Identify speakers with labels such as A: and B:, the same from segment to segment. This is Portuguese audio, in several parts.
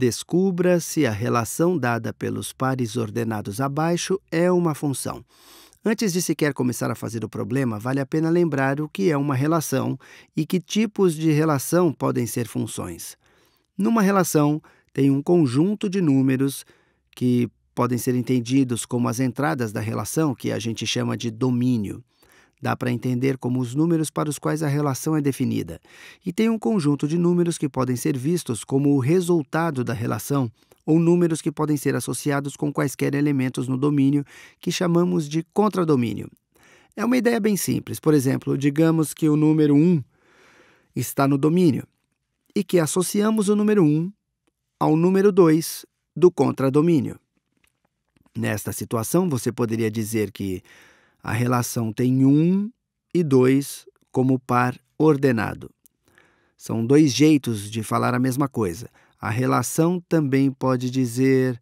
A: Descubra se a relação dada pelos pares ordenados abaixo é uma função. Antes de sequer começar a fazer o problema, vale a pena lembrar o que é uma relação e que tipos de relação podem ser funções. Numa relação, tem um conjunto de números que podem ser entendidos como as entradas da relação, que a gente chama de domínio. Dá para entender como os números para os quais a relação é definida, e tem um conjunto de números que podem ser vistos como o resultado da relação, ou números que podem ser associados com quaisquer elementos no domínio, que chamamos de contradomínio. É uma ideia bem simples. Por exemplo, digamos que o número 1 está no domínio e que associamos o número 1 ao número 2 do contradomínio. Nesta situação, você poderia dizer que a relação tem um e dois como par ordenado. São dois jeitos de falar a mesma coisa. A relação também pode dizer: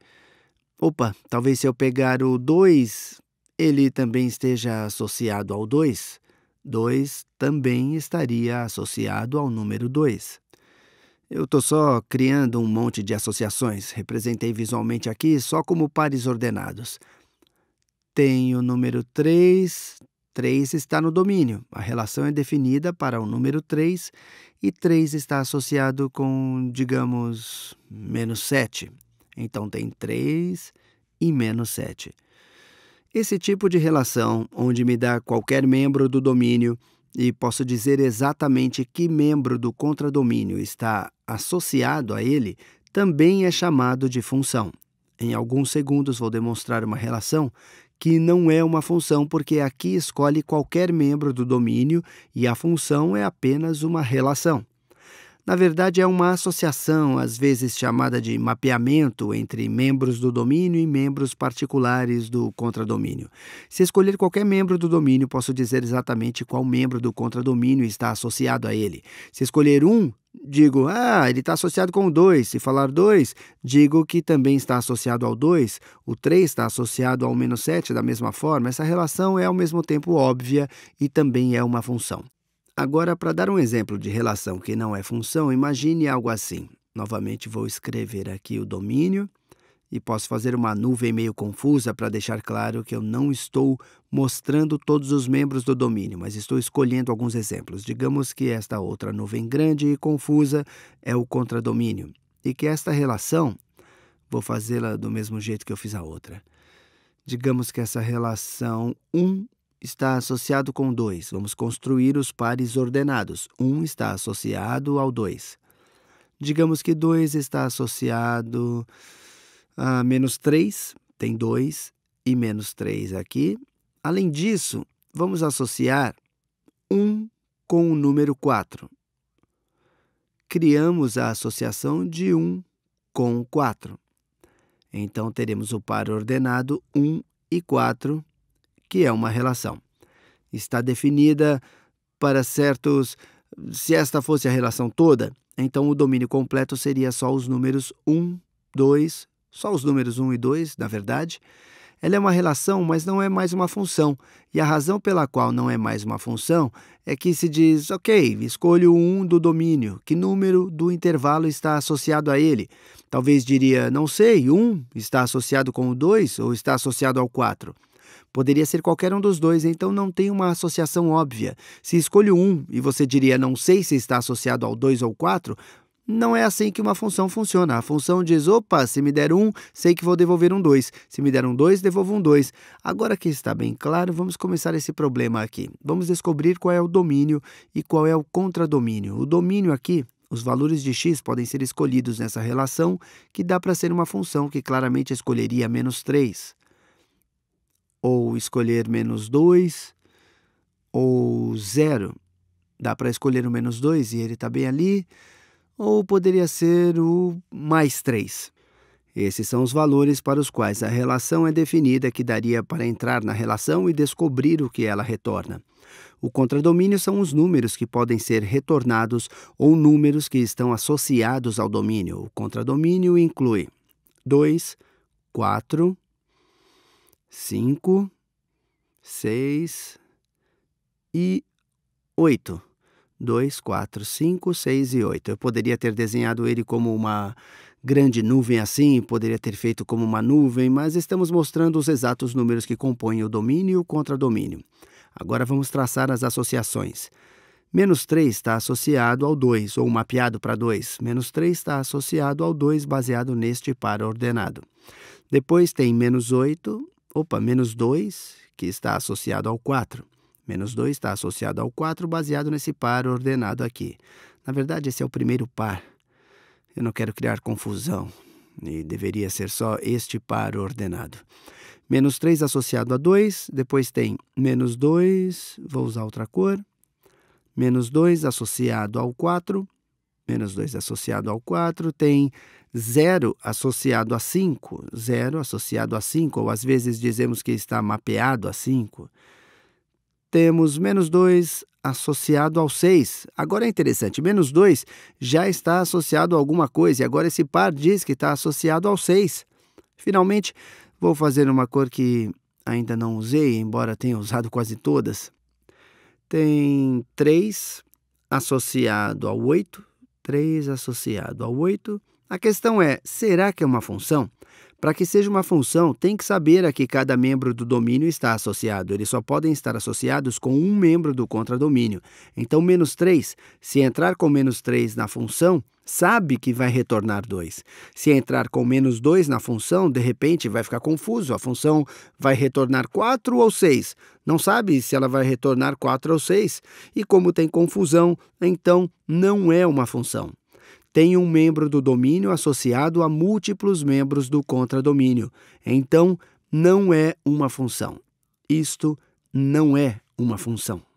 A: opa, talvez se eu pegar o 2, ele também esteja associado ao 2. 2 também estaria associado ao número 2. Eu estou só criando um monte de associações. Representei visualmente aqui só como pares ordenados tem o número 3, 3 está no domínio. A relação é definida para o número 3 e 3 está associado com, digamos, menos 7. Então tem 3 e menos 7. Esse tipo de relação, onde me dá qualquer membro do domínio e posso dizer exatamente que membro do contradomínio está associado a ele, também é chamado de função. Em alguns segundos vou demonstrar uma relação que não é uma função, porque aqui escolhe qualquer membro do domínio e a função é apenas uma relação. Na verdade, é uma associação, às vezes chamada de mapeamento, entre membros do domínio e membros particulares do contradomínio. Se escolher qualquer membro do domínio, posso dizer exatamente qual membro do contradomínio está associado a ele. Se escolher um, digo, ah, ele está associado com o 2. Se falar 2, digo que também está associado ao 2. O 3 está associado ao menos 7 da mesma forma. Essa relação é ao mesmo tempo óbvia e também é uma função. Agora, para dar um exemplo de relação que não é função, imagine algo assim. Novamente vou escrever aqui o domínio e posso fazer uma nuvem meio confusa para deixar claro que eu não estou mostrando todos os membros do domínio, mas estou escolhendo alguns exemplos. Digamos que esta outra nuvem grande e confusa é o contradomínio, e que esta relação vou fazê-la do mesmo jeito que eu fiz a outra. Digamos que essa relação 1 um está associado com 2. Vamos construir os pares ordenados. 1 um está associado ao 2. Digamos que 2 está associado ah, menos 3, tem 2 e menos 3 aqui. Além disso, vamos associar 1 com o número 4. Criamos a associação de 1 com 4. Então, teremos o par ordenado 1 e 4, que é uma relação. Está definida para certos. Se esta fosse a relação toda, então o domínio completo seria só os números 1, 2, 4 só os números 1 e 2, na verdade, ela é uma relação, mas não é mais uma função. E a razão pela qual não é mais uma função é que se diz, ok, escolho um do domínio, que número do intervalo está associado a ele? Talvez diria, não sei, um está associado com o 2 ou está associado ao 4. Poderia ser qualquer um dos dois, então não tem uma associação óbvia. Se escolho um e você diria não sei se está associado ao 2 ou 4, não é assim que uma função funciona. A função diz: opa, se me der um, sei que vou devolver um 2. Se me der um 2, devolvo um 2. Agora que está bem claro, vamos começar esse problema aqui. Vamos descobrir qual é o domínio e qual é o contradomínio. O domínio aqui os valores de x podem ser escolhidos nessa relação, que dá para ser uma função que claramente escolheria menos 3, ou escolher menos 2, ou zero. Dá para escolher o menos 2 e ele está bem ali ou poderia ser o mais 3. Esses são os valores para os quais a relação é definida que daria para entrar na relação e descobrir o que ela retorna. O contradomínio são os números que podem ser retornados ou números que estão associados ao domínio. O contradomínio inclui 2, 4, 5, 6 e 8. 2, 4, 5, 6 e 8. Eu poderia ter desenhado ele como uma grande nuvem assim, poderia ter feito como uma nuvem, mas estamos mostrando os exatos números que compõem o domínio e o contradomínio. Agora vamos traçar as associações. Menos 3 está associado ao 2, ou mapeado para 2. Menos 3 está associado ao 2, baseado neste par ordenado. Depois tem menos 8, opa, menos 2, que está associado ao 4. Menos 2 está associado ao 4, baseado nesse par ordenado aqui. Na verdade, esse é o primeiro par. Eu não quero criar confusão, e deveria ser só este par ordenado. Menos 3 associado a 2, depois tem menos 2, vou usar outra cor, menos 2 associado ao 4, menos 2 associado ao 4, tem 0 associado a 5, 0 associado a 5, ou às vezes dizemos que está mapeado a 5 temos menos 2 associado ao 6. Agora é interessante, menos 2 já está associado a alguma coisa, e agora esse par diz que está associado ao 6. Finalmente, vou fazer uma cor que ainda não usei, embora tenha usado quase todas. Tem 3 associado ao 8, 3 associado ao 8. A questão é, será que é uma função? Para que seja uma função, tem que saber a que cada membro do domínio está associado. Eles só podem estar associados com um membro do contradomínio. Então, menos 3, se entrar com menos 3 na função, sabe que vai retornar 2. Se entrar com menos 2 na função, de repente vai ficar confuso. A função vai retornar 4 ou 6. Não sabe se ela vai retornar 4 ou 6. E como tem confusão, então não é uma função tem um membro do domínio associado a múltiplos membros do contradomínio. Então, não é uma função. Isto não é uma função.